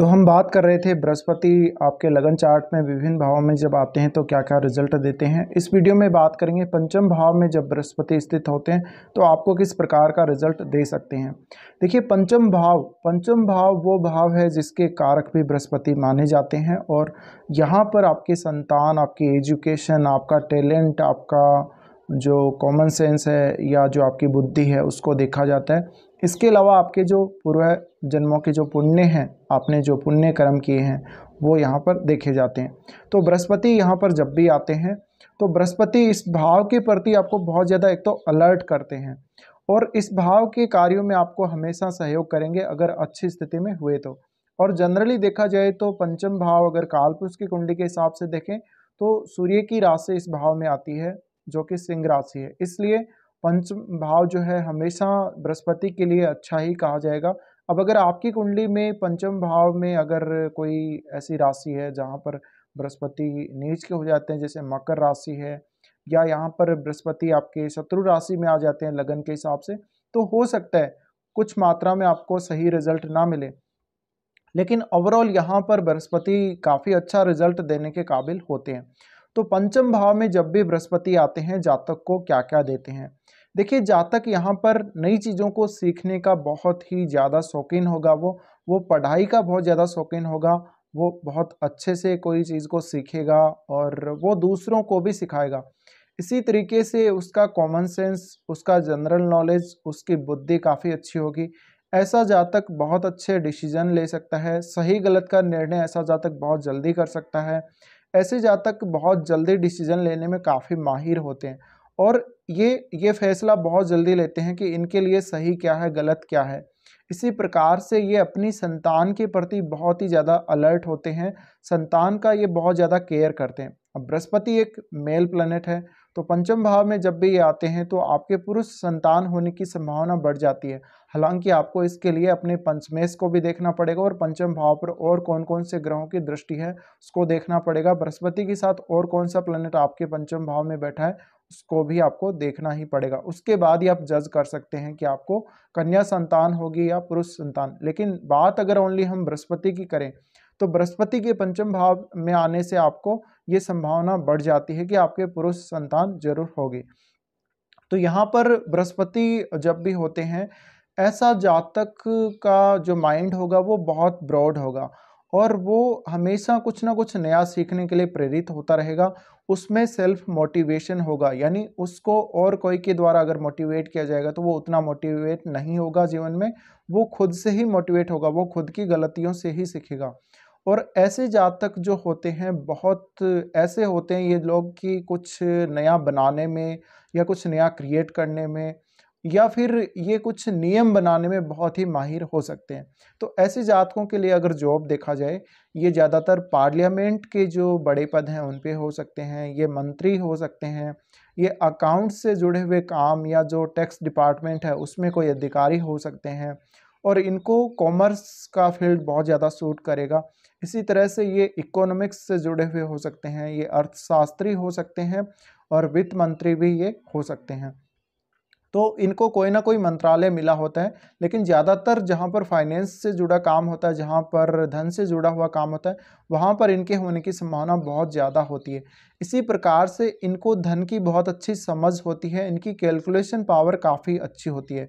तो हम बात कर रहे थे बृहस्पति आपके लगन चार्ट में विभिन्न भावों में जब आते हैं तो क्या क्या रिजल्ट देते हैं इस वीडियो में बात करेंगे पंचम भाव में जब बृहस्पति स्थित होते हैं तो आपको किस प्रकार का रिजल्ट दे सकते हैं देखिए पंचम भाव पंचम भाव वो भाव है जिसके कारक भी बृहस्पति माने जाते हैं और यहाँ पर आपके संतान आपकी एजुकेशन आपका टैलेंट आपका जो कॉमन सेंस है या जो आपकी बुद्धि है उसको देखा जाता है इसके अलावा आपके जो पूर्व जन्मों के जो पुण्य हैं आपने जो पुण्य कर्म किए हैं वो यहाँ पर देखे जाते हैं तो बृहस्पति यहाँ पर जब भी आते हैं तो बृहस्पति इस भाव के प्रति आपको बहुत ज़्यादा एक तो अलर्ट करते हैं और इस भाव के कार्यों में आपको हमेशा सहयोग करेंगे अगर अच्छी स्थिति में हुए तो और जनरली देखा जाए तो पंचम भाव अगर कालपुरुष की कुंडली के हिसाब से देखें तो सूर्य की राशि इस भाव में आती है जो कि सिंह राशि है इसलिए पंचम भाव जो है हमेशा बृहस्पति के लिए अच्छा ही कहा जाएगा अब अगर आपकी कुंडली में पंचम भाव में अगर कोई ऐसी राशि है जहाँ पर बृहस्पति नीच के हो जाते हैं जैसे मकर राशि है या यहाँ पर बृहस्पति आपके शत्रु राशि में आ जाते हैं लगन के हिसाब से तो हो सकता है कुछ मात्रा में आपको सही रिजल्ट ना मिले लेकिन ओवरऑल यहाँ पर बृहस्पति काफ़ी अच्छा रिजल्ट देने के काबिल होते हैं तो पंचम भाव में जब भी बृहस्पति आते हैं जातक को क्या क्या देते हैं देखिए जातक यहाँ पर नई चीज़ों को सीखने का बहुत ही ज़्यादा शौकीन होगा वो वो पढ़ाई का बहुत ज़्यादा शौकीन होगा वो बहुत अच्छे से कोई चीज़ को सीखेगा और वो दूसरों को भी सिखाएगा इसी तरीके से उसका कॉमन सेंस उसका जनरल नॉलेज उसकी बुद्धि काफ़ी अच्छी होगी ऐसा जातक बहुत अच्छे डिसीजन ले सकता है सही गलत का निर्णय ऐसा जातक बहुत जल्दी कर सकता है ऐसे जातक बहुत जल्दी डिसीजन लेने में काफ़ी माहिर होते हैं और ये ये फैसला बहुत जल्दी लेते हैं कि इनके लिए सही क्या है गलत क्या है इसी प्रकार से ये अपनी संतान के प्रति बहुत ही ज़्यादा अलर्ट होते हैं संतान का ये बहुत ज़्यादा केयर करते हैं अब बृहस्पति एक मेल प्लैनेट है तो पंचम भाव में जब भी ये आते हैं तो आपके पुरुष संतान होने की संभावना बढ़ जाती है हालांकि आपको इसके लिए अपने पंचमेश को भी देखना पड़ेगा और पंचम भाव पर और कौन कौन से ग्रहों की दृष्टि है उसको देखना पड़ेगा बृहस्पति के साथ और कौन सा प्लेनेट आपके पंचम भाव में बैठा है उसको भी आपको देखना ही पड़ेगा उसके बाद ही आप जज कर सकते हैं कि आपको कन्या संतान होगी या पुरुष संतान लेकिन बात अगर ओनली हम बृहस्पति की करें तो बृहस्पति के पंचम भाव में आने से आपको ये संभावना बढ़ जाती है कि आपके पुरुष संतान जरूर होगी तो यहाँ पर बृहस्पति जब भी होते हैं ऐसा जातक का जो माइंड होगा वो बहुत ब्रॉड होगा और वो हमेशा कुछ ना कुछ नया सीखने के लिए प्रेरित होता रहेगा उसमें सेल्फ मोटिवेशन होगा यानी उसको और कोई के द्वारा अगर मोटिवेट किया जाएगा तो वो उतना मोटिवेट नहीं होगा जीवन में वो खुद से ही मोटिवेट होगा वो खुद की गलतियों से ही सीखेगा और ऐसे जातक जो होते हैं बहुत ऐसे होते हैं ये लोग कि कुछ नया बनाने में या कुछ नया क्रिएट करने में या फिर ये कुछ नियम बनाने में बहुत ही माहिर हो सकते हैं तो ऐसे जातकों के लिए अगर जॉब देखा जाए ये ज़्यादातर पार्लियामेंट के जो बड़े पद हैं उन पर हो सकते हैं ये मंत्री हो सकते हैं ये अकाउंट्स से जुड़े हुए काम या जो टैक्स डिपार्टमेंट है उसमें कोई अधिकारी हो सकते हैं और इनको कॉमर्स का फील्ड बहुत ज़्यादा सूट करेगा इसी तरह से ये इकोनॉमिक्स से जुड़े हुए हो सकते हैं ये अर्थशास्त्री हो सकते हैं और वित्त मंत्री भी ये हो सकते हैं तो इनको कोई ना कोई मंत्रालय मिला होता है लेकिन ज़्यादातर जहाँ पर फाइनेंस से जुड़ा काम होता है जहाँ पर धन से जुड़ा हुआ काम होता है वहाँ पर इनके होने की संभावना बहुत ज़्यादा होती है इसी प्रकार से इनको धन की बहुत अच्छी समझ होती है इनकी कैलकुलेशन पावर काफ़ी अच्छी होती है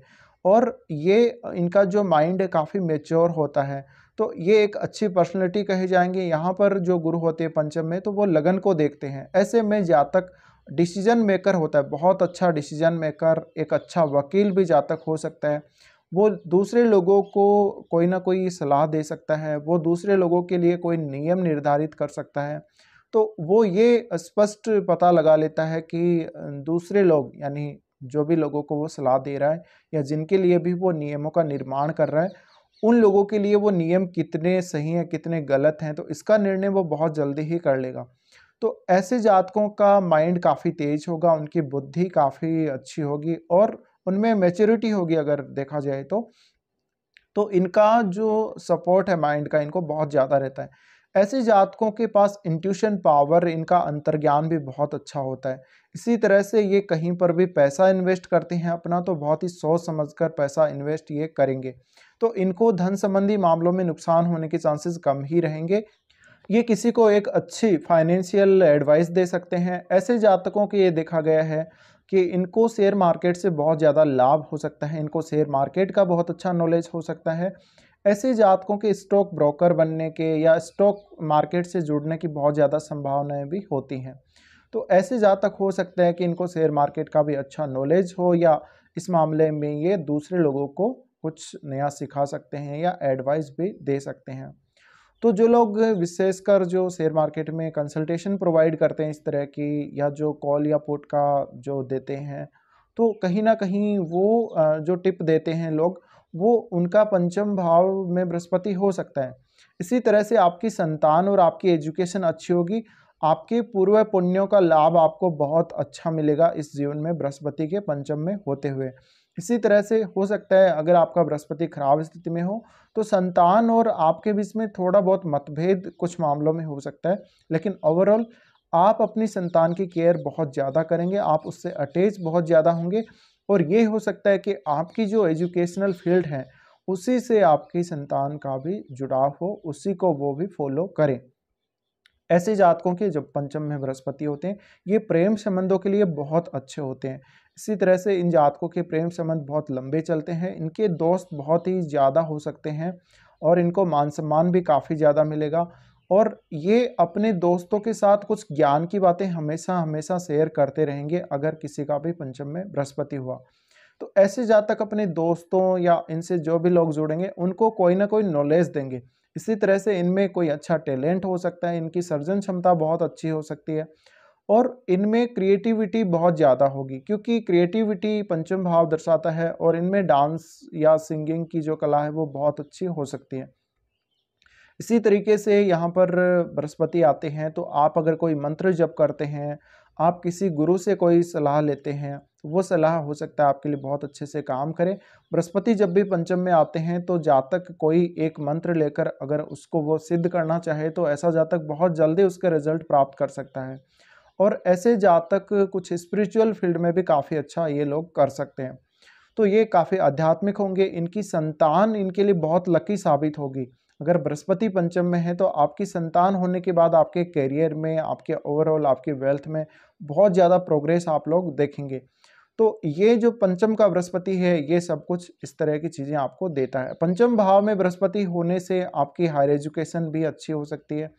और ये इनका जो माइंड है काफ़ी मेच्योर होता है तो ये एक अच्छी पर्सनैलिटी कहे जाएंगे यहाँ पर जो गुरु होते हैं पंचम में तो वो लगन को देखते हैं ऐसे में जातक डिसीजन मेकर होता है बहुत अच्छा डिसीजन मेकर एक अच्छा वकील भी जातक हो सकता है वो दूसरे लोगों को कोई ना कोई सलाह दे सकता है वो दूसरे लोगों के लिए कोई नियम निर्धारित कर सकता है तो वो ये स्पष्ट पता लगा लेता है कि दूसरे लोग यानी जो भी लोगों को वो सलाह दे रहा है या जिनके लिए भी वो नियमों का निर्माण कर रहा है उन लोगों के लिए वो नियम कितने सही हैं कितने गलत हैं तो इसका निर्णय वो बहुत जल्दी ही कर लेगा तो ऐसे जातकों का माइंड काफ़ी तेज होगा उनकी बुद्धि काफ़ी अच्छी होगी और उनमें मेच्योरिटी होगी अगर देखा जाए तो तो इनका जो सपोर्ट है माइंड का इनको बहुत ज़्यादा रहता है ऐसे जातकों के पास इंट्यूशन पावर इनका अंतर्ज्ञान भी बहुत अच्छा होता है इसी तरह से ये कहीं पर भी पैसा इन्वेस्ट करते हैं अपना तो बहुत ही सोच समझकर पैसा इन्वेस्ट ये करेंगे तो इनको धन संबंधी मामलों में नुकसान होने के चांसेस कम ही रहेंगे ये किसी को एक अच्छी फाइनेंशियल एडवाइस दे सकते हैं ऐसे जातकों के ये देखा गया है कि इनको शेयर मार्केट से बहुत ज़्यादा लाभ हो सकता है इनको शेयर मार्केट का बहुत अच्छा नॉलेज हो सकता है ऐसे जातकों के स्टॉक ब्रोकर बनने के या स्टॉक मार्केट से जुड़ने की बहुत ज़्यादा संभावनाएं भी होती हैं तो ऐसे जातक हो सकता है कि इनको शेयर मार्केट का भी अच्छा नॉलेज हो या इस मामले में ये दूसरे लोगों को कुछ नया सिखा सकते हैं या एडवाइस भी दे सकते हैं तो जो लोग विशेषकर जो शेयर मार्केट में कंसल्टेशन प्रोवाइड करते हैं इस तरह की या जो कॉल या पुट का जो देते हैं तो कहीं ना कहीं वो जो टिप देते हैं लोग वो उनका पंचम भाव में बृहस्पति हो सकता है इसी तरह से आपकी संतान और आपकी एजुकेशन अच्छी होगी आपके पूर्व पुण्यों का लाभ आपको बहुत अच्छा मिलेगा इस जीवन में बृहस्पति के पंचम में होते हुए इसी तरह से हो सकता है अगर आपका बृहस्पति खराब स्थिति में हो तो संतान और आपके बीच में थोड़ा बहुत मतभेद कुछ मामलों में हो सकता है लेकिन ओवरऑल आप अपनी संतान की केयर बहुत ज़्यादा करेंगे आप उससे अटैच बहुत ज़्यादा होंगे और ये हो सकता है कि आपकी जो एजुकेशनल फील्ड है उसी से आपकी संतान का भी जुड़ाव हो उसी को वो भी फॉलो करें ऐसे जातकों के जब पंचम में बृहस्पति होते हैं ये प्रेम संबंधों के लिए बहुत अच्छे होते हैं इसी तरह से इन जातकों के प्रेम संबंध बहुत लंबे चलते हैं इनके दोस्त बहुत ही ज़्यादा हो सकते हैं और इनको मान सम्मान भी काफ़ी ज़्यादा मिलेगा और ये अपने दोस्तों के साथ कुछ ज्ञान की बातें हमेशा हमेशा शेयर करते रहेंगे अगर किसी का भी पंचम में बृहस्पति हुआ तो ऐसे जातक अपने दोस्तों या इनसे जो भी लोग जुड़ेंगे उनको कोई ना कोई नॉलेज देंगे इसी तरह से इनमें कोई अच्छा टैलेंट हो सकता है इनकी सर्जन क्षमता बहुत अच्छी हो सकती है और इनमें क्रिएटिविटी बहुत ज़्यादा होगी क्योंकि क्रिएटिविटी पंचम भाव दर्शाता है और इनमें डांस या सिंगिंग की जो कला है वो बहुत अच्छी हो सकती है इसी तरीके से यहाँ पर बृहस्पति आते हैं तो आप अगर कोई मंत्र जप करते हैं आप किसी गुरु से कोई सलाह लेते हैं तो वो सलाह हो सकता है आपके लिए बहुत अच्छे से काम करे बृहस्पति जब भी पंचम में आते हैं तो जातक कोई एक मंत्र लेकर अगर उसको वो सिद्ध करना चाहे तो ऐसा जातक बहुत जल्दी उसका रिजल्ट प्राप्त कर सकता है और ऐसे जातक कुछ स्पिरिचुअल फील्ड में भी काफ़ी अच्छा ये लोग कर सकते हैं तो ये काफ़ी आध्यात्मिक होंगे इनकी संतान इनके लिए बहुत लकी साबित होगी अगर बृहस्पति पंचम में है तो आपकी संतान होने के बाद आपके करियर में आपके ओवरऑल आपके वेल्थ में बहुत ज़्यादा प्रोग्रेस आप लोग देखेंगे तो ये जो पंचम का बृहस्पति है ये सब कुछ इस तरह की चीज़ें आपको देता है पंचम भाव में बृहस्पति होने से आपकी हायर एजुकेशन भी अच्छी हो सकती है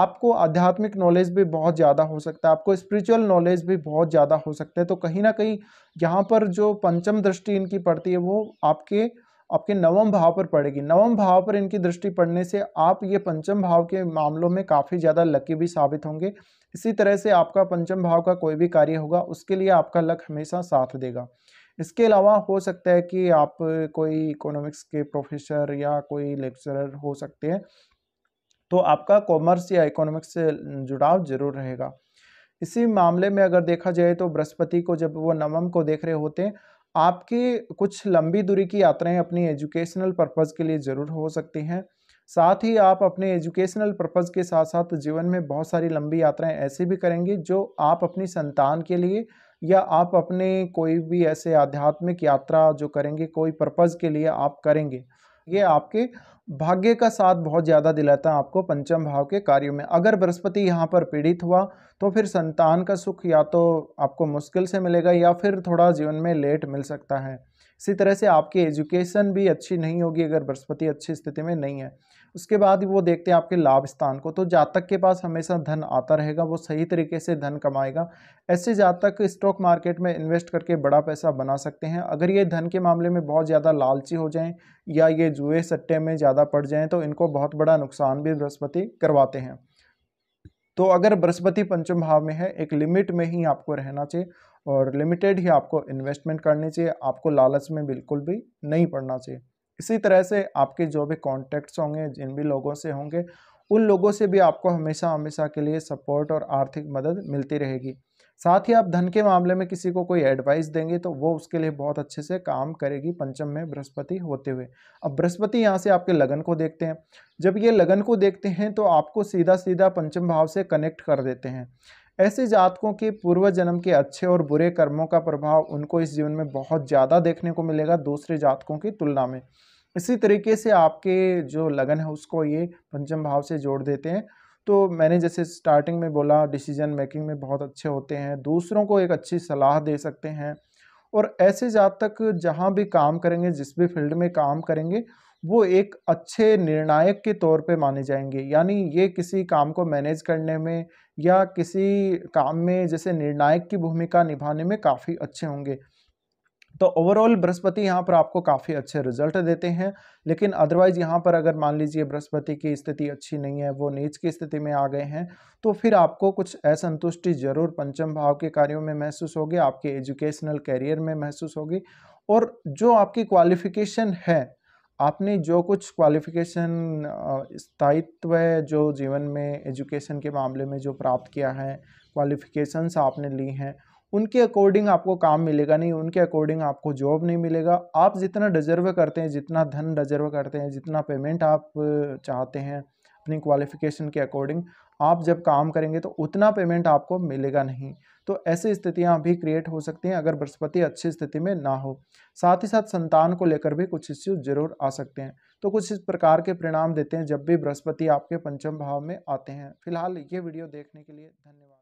आपको आध्यात्मिक नॉलेज भी बहुत ज़्यादा हो सकता है आपको स्पिरिचुअल नॉलेज भी बहुत ज़्यादा हो सकता है तो कहीं ना कहीं यहाँ पर जो पंचम दृष्टि इनकी पड़ती है वो आपके आपके नवम भाव पर पड़ेगी नवम भाव पर इनकी दृष्टि पड़ने से आप ये पंचम भाव के मामलों में काफ़ी ज़्यादा लकी भी साबित होंगे इसी तरह से आपका पंचम भाव का कोई भी कार्य होगा उसके लिए आपका लक हमेशा साथ देगा इसके अलावा हो सकता है कि आप कोई इकोनॉमिक्स के प्रोफेसर या कोई लेक्चरर हो सकते हैं तो आपका कॉमर्स या इकोनॉमिक्स से जुड़ाव जरूर रहेगा इसी मामले में अगर देखा जाए तो बृहस्पति को जब वो नवम को देख रहे होते हैं आपकी कुछ लंबी दूरी की यात्राएं अपनी एजुकेशनल पर्पज़ के लिए ज़रूर हो सकती हैं साथ ही आप अपने एजुकेशनल पर्पज़ के साथ साथ जीवन में बहुत सारी लंबी यात्राएं ऐसी भी करेंगे जो आप अपनी संतान के लिए या आप अपने कोई भी ऐसे आध्यात्मिक यात्रा जो करेंगे कोई पर्पज़ के लिए आप करेंगे ये आपके भाग्य का साथ बहुत ज़्यादा दिलाता है आपको पंचम भाव के कार्यों में अगर बृहस्पति यहाँ पर पीड़ित हुआ तो फिर संतान का सुख या तो आपको मुश्किल से मिलेगा या फिर थोड़ा जीवन में लेट मिल सकता है इसी तरह से आपकी एजुकेशन भी अच्छी नहीं होगी अगर बृहस्पति अच्छी स्थिति में नहीं है उसके बाद वो देखते हैं आपके लाभ स्थान को तो जातक के पास हमेशा धन आता रहेगा वो सही तरीके से धन कमाएगा ऐसे जातक स्टॉक मार्केट में इन्वेस्ट करके बड़ा पैसा बना सकते हैं अगर ये धन के मामले में बहुत ज़्यादा लालची हो जाएं या ये जुए सट्टे में ज़्यादा पड़ जाएं तो इनको बहुत बड़ा नुकसान भी बृहस्पति करवाते हैं तो अगर बृहस्पति पंचम भाव में है एक लिमिट में ही आपको रहना चाहिए और लिमिटेड ही आपको इन्वेस्टमेंट करनी चाहिए आपको लालच में बिल्कुल भी नहीं पड़ना चाहिए इसी तरह से आपके जो भी कॉन्टैक्ट्स होंगे जिन भी लोगों से होंगे उन लोगों से भी आपको हमेशा हमेशा के लिए सपोर्ट और आर्थिक मदद मिलती रहेगी साथ ही आप धन के मामले में किसी को कोई एडवाइस देंगे तो वो उसके लिए बहुत अच्छे से काम करेगी पंचम में बृहस्पति होते हुए अब बृहस्पति यहाँ से आपके लगन को देखते हैं जब ये लगन को देखते हैं तो आपको सीधा सीधा पंचम भाव से कनेक्ट कर देते हैं ऐसे जातकों के पूर्व जन्म के अच्छे और बुरे कर्मों का प्रभाव उनको इस जीवन में बहुत ज़्यादा देखने को मिलेगा दूसरे जातकों की तुलना में इसी तरीके से आपके जो लगन है उसको ये पंचम भाव से जोड़ देते हैं तो मैंने जैसे स्टार्टिंग में बोला डिसीजन मेकिंग में बहुत अच्छे होते हैं दूसरों को एक अच्छी सलाह दे सकते हैं और ऐसे जातक जहाँ भी काम करेंगे जिस भी फील्ड में काम करेंगे वो एक अच्छे निर्णायक के तौर पे माने जाएंगे यानी ये किसी काम को मैनेज करने में या किसी काम में जैसे निर्णायक की भूमिका निभाने में काफ़ी अच्छे होंगे तो ओवरऑल बृहस्पति यहाँ पर आपको काफ़ी अच्छे रिजल्ट देते हैं लेकिन अदरवाइज़ यहाँ पर अगर मान लीजिए बृहस्पति की स्थिति अच्छी नहीं है वो नीच की स्थिति में आ गए हैं तो फिर आपको कुछ असंतुष्टि जरूर पंचम भाव के कार्यों में महसूस होगी आपके एजुकेशनल कैरियर में महसूस होगी और जो आपकी क्वालिफिकेशन है आपने जो कुछ क्वालिफ़िकेशन स्थायित्व जो जीवन में एजुकेशन के मामले में जो प्राप्त किया है क्वालिफ़िकेशंस आपने ली हैं उनके अकॉर्डिंग आपको काम मिलेगा नहीं उनके अकॉर्डिंग आपको जॉब नहीं मिलेगा आप जितना डिजर्व करते हैं जितना धन डिजर्व करते हैं जितना पेमेंट आप चाहते हैं अपनी क्वालिफिकेशन के अकॉर्डिंग आप जब काम करेंगे तो उतना पेमेंट आपको मिलेगा नहीं तो ऐसी स्थितियां भी क्रिएट हो सकती हैं अगर बृहस्पति अच्छी स्थिति में ना हो साथ ही साथ संतान को लेकर भी कुछ इश्यू जरूर आ सकते हैं तो कुछ इस प्रकार के परिणाम देते हैं जब भी बृहस्पति आपके पंचम भाव में आते हैं फिलहाल ये वीडियो देखने के लिए धन्यवाद